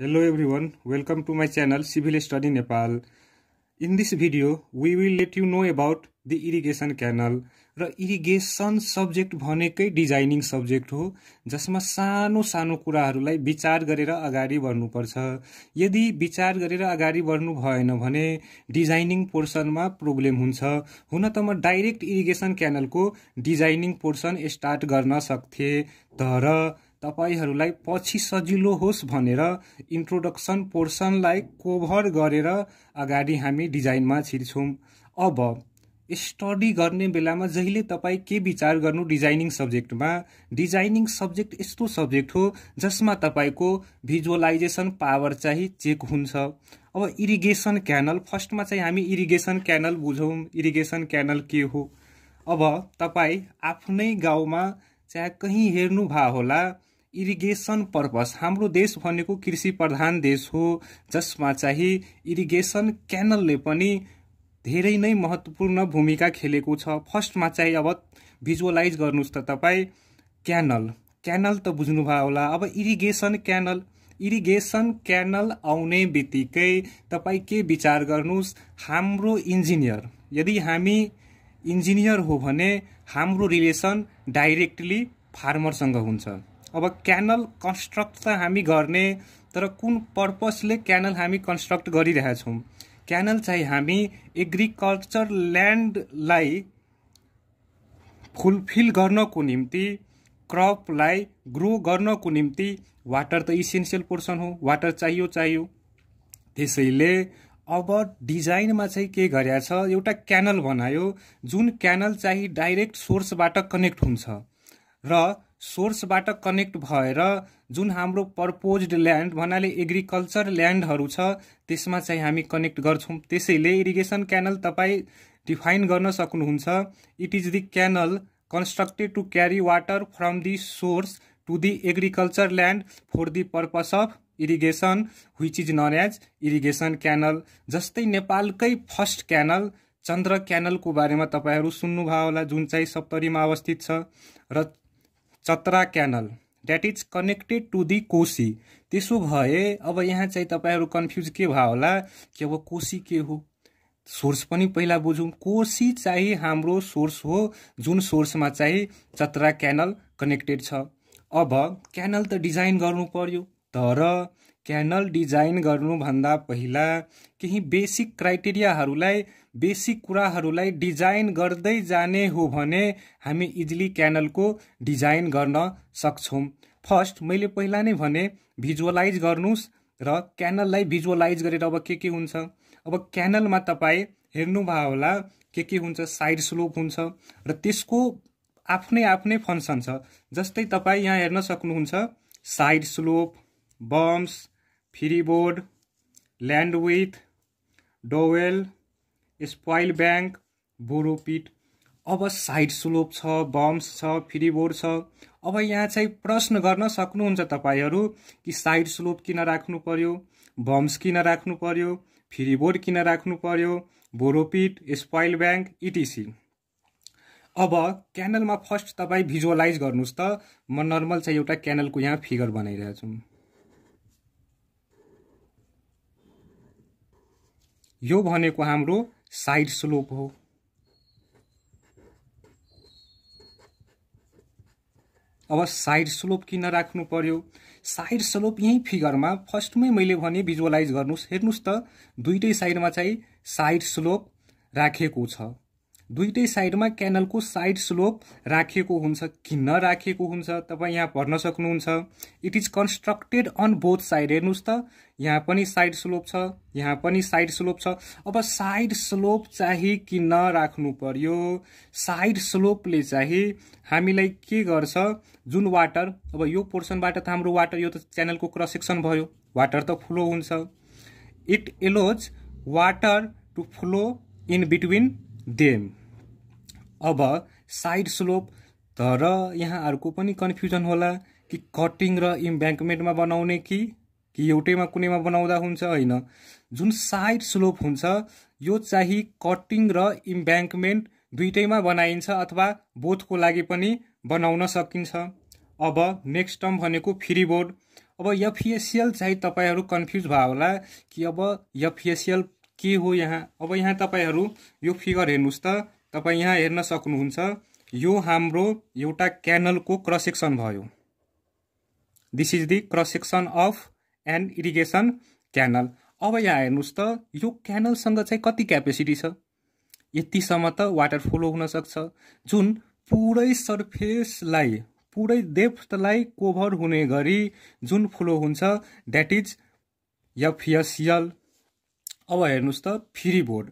Hello everyone, welcome to my channel Civil Study Nepal. In this video, we will let you know about the irrigation canal. र irrigation subject भनेकै designing subject हो जसमा सानो सानो कुराहरूलाई विचार गरेर अगाडि बढ्नुपर्छ यदि विचार गरेर अगाडि बढ्नु भएन भने डिजाइनिङ पोर्सनमा प्रब्लम हुन्छ हुन त म डाइरेक्ट इरिगेसन क्यानलको डिजाइनिङ पोर्सन स्टार्ट गर्न सक्थेँ तर तपाईँहरूलाई पछि सजिलो होस् भनेर इन्ट्रोडक्सन पोर्सनलाई कोभर गरेर अगाडि हामी डिजाइनमा छिर्छौँ अब स्टडी गर्ने बेलामा जहिले तपाईँ के विचार गर्नु डिजाइनिङ सब्जेक्टमा डिजाइनिङ सब्जेक्ट यस्तो सब्जेक्ट हो जसमा तपाईँको भिजुअलाइजेसन पावर चाहिँ चेक हुन्छ अब इरिगेसन क्यानल फर्स्टमा चाहिँ हामी इरिगेसन क्यानल बुझौँ इरिगेसन क्यानल के हो अब तपाईँ आफ्नै गाउँमा चाहे कहीँ हेर्नु होला इरिगेसन पर्पस हाम्रो देश भनेको कृषि प्रधान देश हो जसमा चाहिँ इरिगेसन क्यानलले पनि धेरै नै महत्त्वपूर्ण भूमिका खेलेको छ फर्स्टमा चाहिँ अब भिजुअलाइज गर्नुहोस् त तपाईँ क्यानल क्यानल त बुझ्नुभयो होला अब इरिगेसन क्यानल इरिगेसन क्यानल आउने बित्तिकै तपाईँ के विचार गर्नुहोस् हाम्रो इन्जिनियर यदि हामी इन्जिनियर हो भने हाम्रो रिलेसन डाइरेक्टली फार्मरसँग हुन्छ अब क्यानल कन्स्ट्रक्ट त हामी गर्ने तर कुन पर्पसले क्यानल हामी कन्स्ट्रक्ट गरिरहेछौँ क्यानल चाहिँ हामी एग्रिकल्चर ल्यान्डलाई फुलफिल गर्नको निम्ति क्रपलाई ग्रो गर्नको निम्ति वाटर त इसेन्सियल पोर्सन हो वाटर चाहियो चाहियो त्यसैले अब डिजाइनमा चाहिँ के गरेका छ एउटा क्यानल बनायो जुन क्यानल चाहिँ डाइरेक्ट सोर्सबाट कनेक्ट हुन्छ र सोर्सबाट कनेक्ट भएर जुन हाम्रो पर्पोज ल्यान्ड भन्नाले एग्रिकल्चर ल्यान्डहरू छ त्यसमा चाहिँ हामी कनेक्ट गर्छौँ त्यसैले इरिगेसन क्यानल तपाईँ डिफाइन गर्न सक्नुहुन्छ it is the canal constructed to carry water from the source to the agriculture land for the purpose of irrigation which is known as irrigation canal जस्तै नेपालकै फर्स्ट क्यानल चन्द्र क्यानलको बारेमा तपाईँहरू सुन्नुभयो होला जुन चाहिँ सप्तरीमा अवस्थित छ र Chatra canal that is connected to the Koshi त्यसो भए अब यहाँ चाहिँ तपाईँहरू कन्फ्युज के भयो होला कि अब कोसी के हो सोर्स पनि पहिला बुझौँ कोसी चाहिँ हाम्रो सोर्स हो जुन सोर्समा चाहिँ चतरा क्यानल कनेक्टेड छ अब क्यानल त डिजाइन गर्नु पर्यो तर क्यानल डिजाइन गर्नुभन्दा पहिला केही बेसिक क्राइटेरियाहरूलाई बेसिक कुराहरूलाई डिजाइन गर्दै जाने हो भने हामी इजिली क्यानलको डिजाइन गर्न सक्छौँ फर्स्ट मैले पहिला नै भने भिजुअलाइज गर्नुहोस् र क्यानललाई भिजुअलाइज गरेर अब के के हुन्छ अब क्यानलमा तपाईँ हेर्नुभयो होला के के हुन्छ साइड स्लोप हुन्छ र त्यसको आफ्नै आफ्नै फङ्सन छ जस्तै तपाईँ यहाँ हेर्न सक्नुहुन्छ side slope berms free board land with dowel spoil bank borrow pit अब साइड स्लोप छ बम्स छ बोर्ड छ अब यहाँ चाहिँ प्रश्न गर्न सक्नुहुन्छ तपाईँहरू कि साइड स्लोप किन राख्नु पर्यो बम्स किन राख्नु पर्यो बोर्ड किन राख्नु पर्यो बोरोपिट स्पोइल ब्याङ्क इटिसी अब क्यानलमा फर्स्ट तपाईँ भिजुअलाइज गर्नुहोस् त म नर्मल चाहिँ एउटा क्यानलको यहाँ फिगर बनाइरहेको यो भनेको हाम्रो साइड स्लोप हो अब साइड स्लोप किन राख्नु पर्यो साइड स्लोप यहीँ फिगरमा फर्स्टमै मैले भने भिजुअलाइज गर्नुहोस् हेर्नुहोस् त दुइटै साइडमा चाहिँ साइड स्लोप राखेको छ दुइटै साइडमा क्यानलको साइड स्लोप राखिएको हुन्छ कि नराखिएको हुन्छ तपाईँ यहाँ भर्न सक्नुहुन्छ it is constructed on both side हेर्नुहोस् त यहाँ पनि साइड स्लोप छ यहाँ पनि साइड स्लोप छ अब साइड स्लोप चाहिँ कि नराख्नु पर्यो साइड स्लोपले चाहिँ हामीलाई के गर्छ जुन वाटर अब यो पोर्सनबाट त हाम्रो वाटर यो त च्यानलको क्रस सेक्सन भयो वाटर त फ्लो हुन्छ it allows water to flow in between them अब साइड स्लोप तर यहाँहरूको पनि कन्फ्युजन होला कि कटिङ र इम्ब्याङ्कमेन्टमा बनाउने कि कि एउटैमा कुनैमा बनाउँदा हुन्छ होइन जुन साइड स्लोप हुन्छ यो चाहिँ कटिङ र इम्ब्याङ्कमेन्ट दुइटैमा बनाइन्छ अथवा बोथको लागि पनि बनाउन सकिन्छ अब नेक्स्ट टर्म भनेको फ्री बोर्ड अब एफएसिएल e चाहिँ तपाईँहरू कन्फ्युज भयो होला कि अब एफएसिएल के हो यहाँ अब यहाँ तपाईँहरू यो फिगर हेर्नुहोस् त तपाईँ यहाँ हेर्न सक्नुहुन्छ यो हाम्रो एउटा क्यानलको क्रस सेक्सन भयो this is the cross section of an irrigation canal अब यहाँ हेर्नुहोस् त यो क्यानलसँग चाहिँ कति क्यापेसिटी छ यतिसम्म त वाटर फ्लो हुनसक्छ जुन पुरै सर्फेसलाई पुरै डेप्थलाई कोभर हुने गरी जुन फ्लो हुन्छ द्याट इज एफएसिएल अब हेर्नुहोस् त फ्री बोर्ड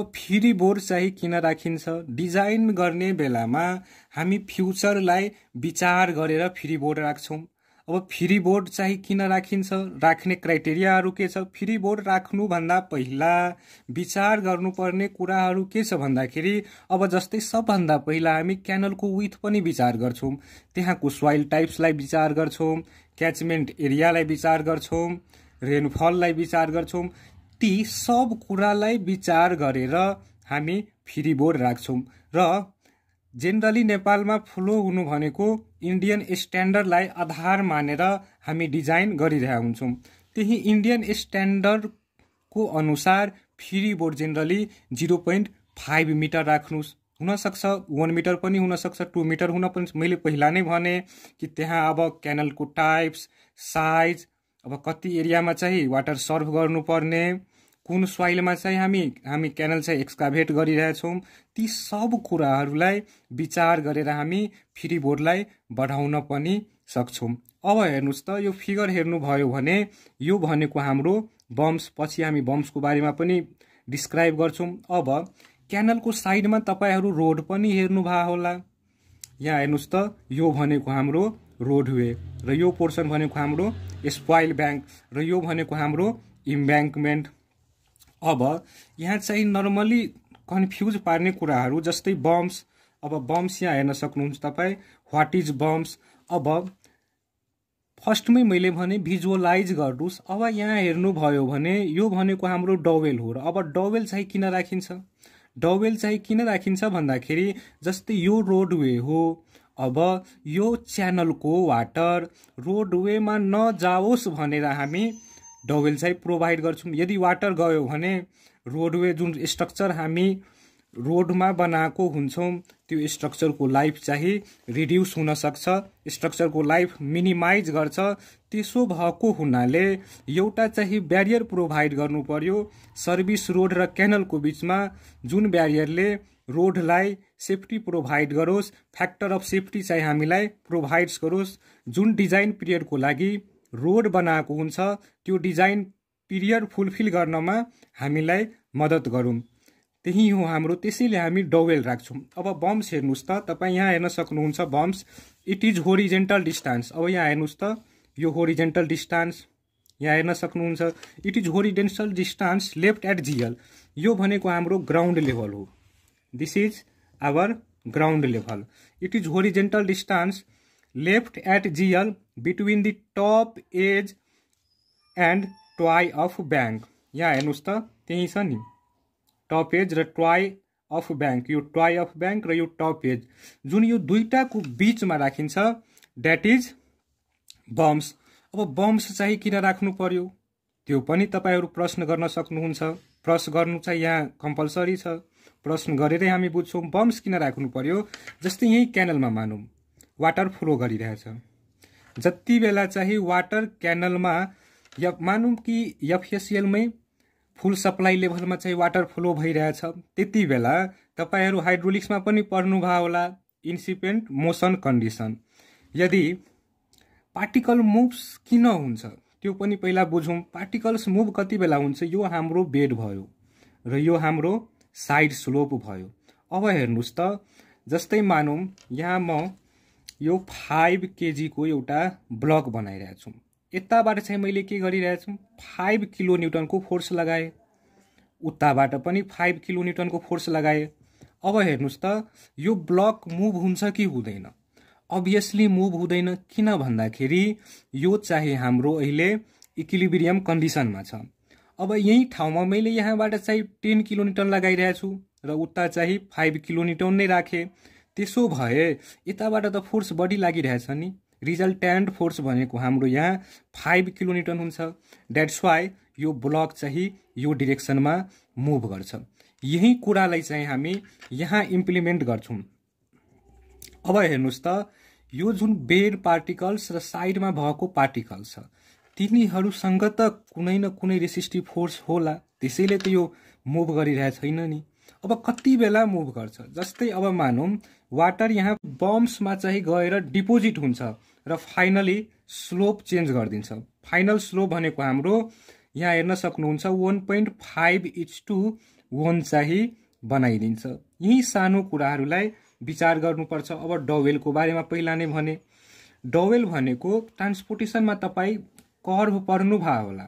अब फ्री बोर्ड चाहिँ किन राखिन्छ डिजाइन गर्ने बेलामा हामी फ्युचरलाई विचार गरेर फ्री बोर्ड राख्छौँ अब फ्री बोर्ड चाहिँ किन राखिन्छ राख्ने क्राइटेरियाहरू के छ फ्री बोर्ड राख्नुभन्दा पहिला विचार गर्नुपर्ने कुराहरू के छ भन्दाखेरि अब जस्तै सबभन्दा पहिला हामी क्यानलको विथ पनि विचार गर्छौँ त्यहाँको सोइल टाइप्सलाई विचार गर्छौँ क्याचमेन्ट एरियालाई विचार गर्छौँ रेनफललाई विचार गर्छौँ ती सब कुरालाई विचार गरेर हामी फ्री बोर्ड राख्छौँ र जेनरली नेपालमा फ्लो हुनु भनेको इन्डियन स्ट्यान्डर्डलाई आधार मानेर हामी डिजाइन गरिरहेका हुन्छौँ त्यही इन्डियन स्ट्यान्डर्डको अनुसार free board generally zero point five metre राख्नुहोस् हुनसक्छ वान मिटर पनि हुनसक्छ टु मिटर हुन पनि मैले पहिला नै भने कि त्यहाँ अब क्यानलको टाइप्स साइज अब कति एरियामा चाहिँ वाटर सर्भ गर्नुपर्ने कुन स्वाइलमा चाहिँ हामी हामी क्यानल चाहिँ एक्सकाभेट गरिरहेछौँ ती सब कुराहरूलाई विचार गरेर हामी फ्री बोर्डलाई बढाउन पनि सक्छौँ अब हेर्नुहोस् त यो फिगर हेर्नुभयो भने यो भनेको हाम्रो बम्स पछि हामी बम्सको बारेमा पनि डिस्क्राइब गर्छौँ अब क्यानलको साइडमा तपाईँहरू रोड पनि हेर्नुभयो होला यहाँ हेर्नुहोस् त यो भनेको हाम्रो रोड वे र यो पोर्सन भनेको हाम्रो स्पोइल ब्याङ्क र यो भनेको हाम्रो इम्ब्याङ्कमेन्ट अब यहाँ चाहिँ नर्मली कन्फ्युज पार्ने कुराहरू जस्तै बम्स अब बम्स यहाँ हेर्न सक्नुहुन्छ तपाईँ वाट इज बम्स अब फर्स्टमै मैले भने भिजुअलाइज गर्नुहोस् अब यहाँ हेर्नुभयो भने यो भनेको हाम्रो डवेल हो र अब डवेल चाहिँ किन राखिन्छ डवेल चाहिँ किन राखिन्छ भन्दाखेरि जस्तै यो रोडवे हो अब यो च्यानलको वाटर रोडवेमा नजाओस् भनेर हामी डबेल चाहिँ प्रोभाइड गर्छौँ यदि वाटर गयो भने रोडवे जुन स्ट्रक्चर हामी रोडमा बनाएको हुन्छौँ त्यो स्ट्रक्चरको लाइफ चाहिँ रिड्युस हुनसक्छ स्ट्रक्चरको लाइफ मिनिमाइज गर्छ त्यसो भएको हुनाले एउटा चाहिँ ब्यारियर प्रोभाइड गर्नु पर्यो सर्भिस रोड र क्यानलको बिचमा जुन ब्यारियरले रोडलाई सेफ्टी प्रोभाइड गरोस् फ्याक्टर अफ सेफ्टी चाहिँ हामीलाई प्रोभाइड्स गरोस् जुन डिजाइन पिरियडको लागि रोड बनाएको हुन्छ त्यो डिजाइन पिरियड फुलफिल गर्नमा हामीलाई मद्दत गरौँ त्यही हो हाम्रो त्यसैले हामी डवेल राख्छौँ अब बम्स हेर्नुहोस् त तपाईँ यहाँ हेर्न सक्नुहुन्छ berms it is horizontal distance अब यहाँ हेर्नुहोस् त यो होरिजेन्टल डिस्टान्स यहाँ हेर्न सक्नुहुन्छ it is horizontal distance left at GL यो भनेको हाम्रो ग्राउन्ड लेभल हो this is our ground level it is horizontal distance left at GL between the top edge and toe of bank यहाँ हेर्नुहोस् त त्यही छ नि टप एज र ट्वाई अफ ब्याङ्क यो ट्वाई अफ ब्याङ्क र यो टप एज जुन यो दुईवटाको बिचमा राखिन्छ द्याट इज बम्स अब बम्स चाहिँ किन राख्नु पर्यो त्यो पनि तपाईँहरू प्रश्न गर्न सक्नुहुन्छ प्रश्न गर्नु चाहिँ यहाँ कम्पलसरी छ प्रश्न गरेरै हामी बुझ्छौँ बम्स किन राख्नु पर्यो जस्तै यहीँ क्यानलमा मानौँ वाटर फ्लो गरिरहेछ जति बेला चाहिँ वाटर क्यानलमा या मानौँ कि एफएसिएलमै फुल सप्लाई लेभलमा चाहिँ वाटर फ्लो भइरहेछ त्यति बेला तपाईँहरू हाइड्रोलिक्समा पनि पढ्नुभयो होला इन्सिपेन्ट मोसन कन्डिसन यदि पार्टिकल मुभ्स किन हुन्छ त्यो पनि पहिला बुझौँ पार्टिकल्स मुभ कति बेला हुन्छ यो हाम्रो बेड भयो र यो हाम्रो साइड स्लोप भयो अब हेर्नुहोस् त जस्तै मानौँ यहाँ म यो फाइभ केजीको एउटा ब्लक बनाइरहेको छु यताबाट चाहिँ मैले के गरिरहेको छु फाइभ किलो न्युटनको फोर्स लगाएँ उताबाट पनि फाइभ किलो न्युटनको फोर्स लगाएँ अब हेर्नुहोस् त यो ब्लक मुभ हुन्छ कि हुँदैन अभियसली मुभ हुँदैन किन भन्दाखेरि यो चाहिँ हाम्रो अहिले इक्लिबिरियम कन्डिसनमा छ अब यही ठाउँमा मैले यहाँबाट चाहिँ टेन किलो न्युटन लगाइरहेको छु र उता चाहिँ फाइभ किलो न्युटन नै राखेँ त्यसो भए यताबाट त फोर्स बढी लागिरहेछ नि रिजल्ट्यान्ट फोर्स भनेको हाम्रो यहाँ फाइभ किलोमिटर हुन्छ द्याट्स वाइ यो ब्लक चाहिँ यो डिरेक्सनमा मुभ गर्छ यही कुरालाई चाहिँ हामी यहाँ इम्प्लिमेन्ट गर्छौँ अब हेर्नुहोस् त यो जुन बेड पार्टिकल्स र साइडमा भएको पार्टिकल छ तिनीहरूसँग त कुनै न कुनै रेसिस्टिभ फोर्स होला त्यसैले त यो मुभ गरिरहेको छैन नि अब कति बेला मुभ गर्छ जस्तै अब मानौँ वाटर यहाँ बम्समा चाहिँ गएर डिपोजिट हुन्छ र फाइनली स्लोप चेन्ज गरिदिन्छ फाइनल स्लोप भनेको हाम्रो यहाँ हेर्न सक्नुहुन्छ one point five is to one चाहिँ बनाइदिन्छ यही सानो कुराहरूलाई विचार गर्नुपर्छ अब डवेलको बारेमा पहिला नै भने डवेल भनेको ट्रान्सपोर्टेसनमा तपाईँ कर्भ पर्नुभयो होला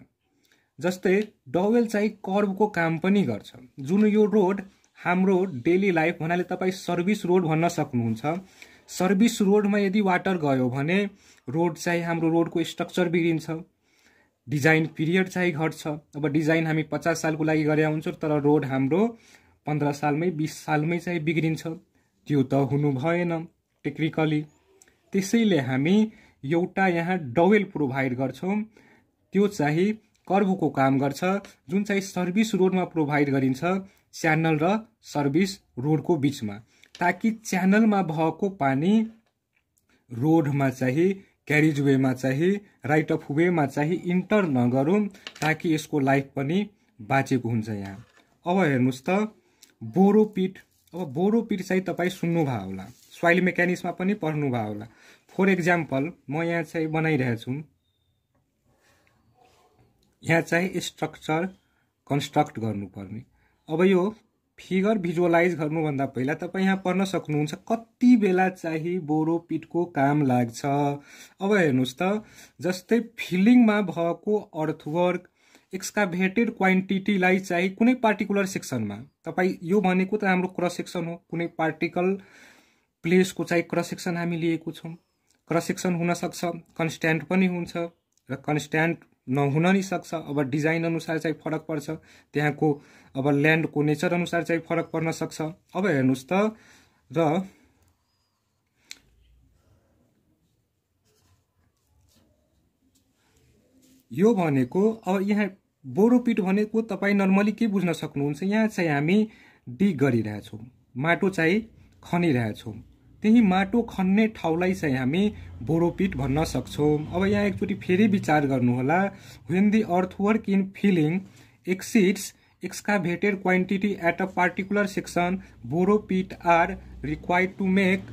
जस्तै डवेल चाहिँ कर्भको काम पनि गर्छ जुन यो रोड हाम्रो डेली लाइफ भन्नाले तपाईँ सर्भिस रोड भन्न सक्नुहुन्छ सर्भिस रोडमा यदि वाटर गयो भने रोड चाहिँ हाम्रो रोडको स्ट्रक्चर बिग्रिन्छ डिजाइन पिरियड चाहिँ घट्छ अब डिजाइन हामी पचास सालको लागि गरे हुन्छौँ तर रोड हाम्रो पन्ध्र सालमै बिस सालमै चाहिँ बिग्रिन्छ त्यो त हुनु भएन टेक्निकली त्यसैले हामी एउटा यहाँ डवेल प्रोभाइड गर्छौँ त्यो चाहिँ कर्बुको काम गर्छ जुन चाहिँ सर्भिस रोडमा प्रोभाइड गरिन्छ च्यानल र सर्भिस रोडको बिचमा ताकि च्यानलमा भएको पानी रोडमा चाहिँ क्यारेज वेमा चाहिँ राइट अफ वेमा चाहिँ इन्टर नगरौँ ताकि यसको लाइफ पनि बाँचेको हुन्छ यहाँ अब हेर्नुहोस् त बोरो पिट अब बोरो पिट चाहिँ तपाईँ सुन्नुभयो होला स्वाइल मेकानिक्समा पनि पढ्नुभयो होला फर इक्जाम्पल म यहाँ चाहिँ बनाइरहेछु यहाँ चाहिँ स्ट्रक्चर कन्स्ट्रक्ट गर्नुपर्ने अब यो फिगर भिजुअलाइज गर्नुभन्दा पहिला तपाईँ यहाँ पढ्न सक्नुहुन्छ कति बेला चाहिँ बोरो पिटको काम लाग्छ अब हेर्नुहोस् त जस्तै फिलिङमा भएको अर्थवर्क एक्सकाभेटेड क्वान्टिटीलाई चाहिँ कुनै पार्टिकुलर सेक्सनमा तपाईँ यो भनेको त हाम्रो क्रस सेक्सन हो कुनै पार्टिकल प्लेसको चाहिँ क्रस सेक्सन हामी लिएको छौँ क्रस सेक्सन हुनसक्छ कन्सट्यान्ट पनि हुन्छ र कन्सट्यान्ट नहुन नि सक्छ अब डिजाइन अनुसार चाहिँ फरक पर्छ त्यहाँको अब ल्यान्डको नेचर अनुसार चाहिँ फरक पर्न सक्छ अब हेर्नुहोस् त र यो भनेको अब यहाँ बोरोपिट भनेको तपाईँ नर्मली के बुझ्न सक्नुहुन्छ यहाँ चाहिँ हामी डिग गरिरहेछौँ माटो चाहिँ खनिरहेछौँ त्यही माटो खन्ने ठाउँलाई चाहिँ हामी बोरोपिट भन्न सक्छौँ अब यहाँ एकचोटि फेरि विचार गर्नुहोला when the earthwork in filling exceeds excavated quantity at a particular section borrow pit are required to make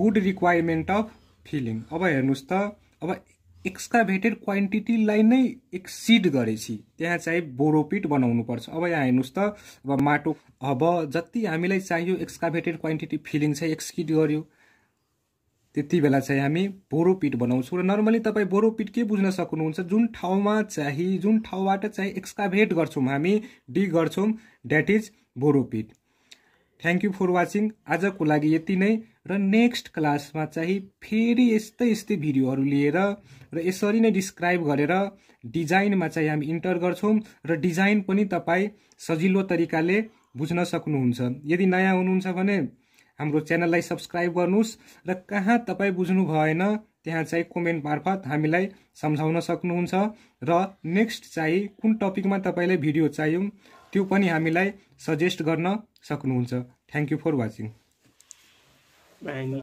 good requirement of filling अब हेर्नुहोस् त अब एक्सकाभेटेड क्वान्टिटीलाई नै एक्सिड गरेपछि त्यहाँ चाहिँ बोरोपिट बनाउनुपर्छ अब यहाँ हेर्नुहोस् त अब माटो अब जति हामीलाई चाहियो एक्सकाभेटेड क्वान्टिटी फिलिङ चाहिँ एक्सिड गर्यो त्यति बेला चाहिँ हामी बोरोपिट बनाउँछौँ र नर्मली तपाईँ बोरोपिट के बुझ्न सक्नुहुन्छ जुन ठाउँमा चाहिँ जुन ठाउँबाट चाहिँ एक्सकाभेट गर्छौँ हामी डिग गर्छौँ that is borrow pit thank you for watching आजको लागि यति नै र नेक्स्ट क्लासमा चाहिँ फेरि यस्तै यस्तै भिडियोहरू लिएर र यसरी नै डिस्क्राइब गरेर डिजाइनमा चाहिँ हामी इन्टर गर्छौँ र डिजाइन पनि तपाईँ सजिलो तरिकाले बुझ्न सक्नुहुन्छ यदि नयाँ हुनुहुन्छ भने हाम्रो च्यानललाई सब्सक्राइब गर्नुहोस् र कहाँ तपाईँ बुझ्नु भएन त्यहाँ चाहिँ कमेन्ट मार्फत हामीलाई सम्झाउन सक्नुहुन्छ र नेक्स्ट चाहिँ कुन टपिकमा तपाईँलाई भिडियो चाहियो त्यो पनि हामीलाई सजेस्ट गर्न सक्नुहुन्छ थ्याङ्क यू फर वाचिङ 买你。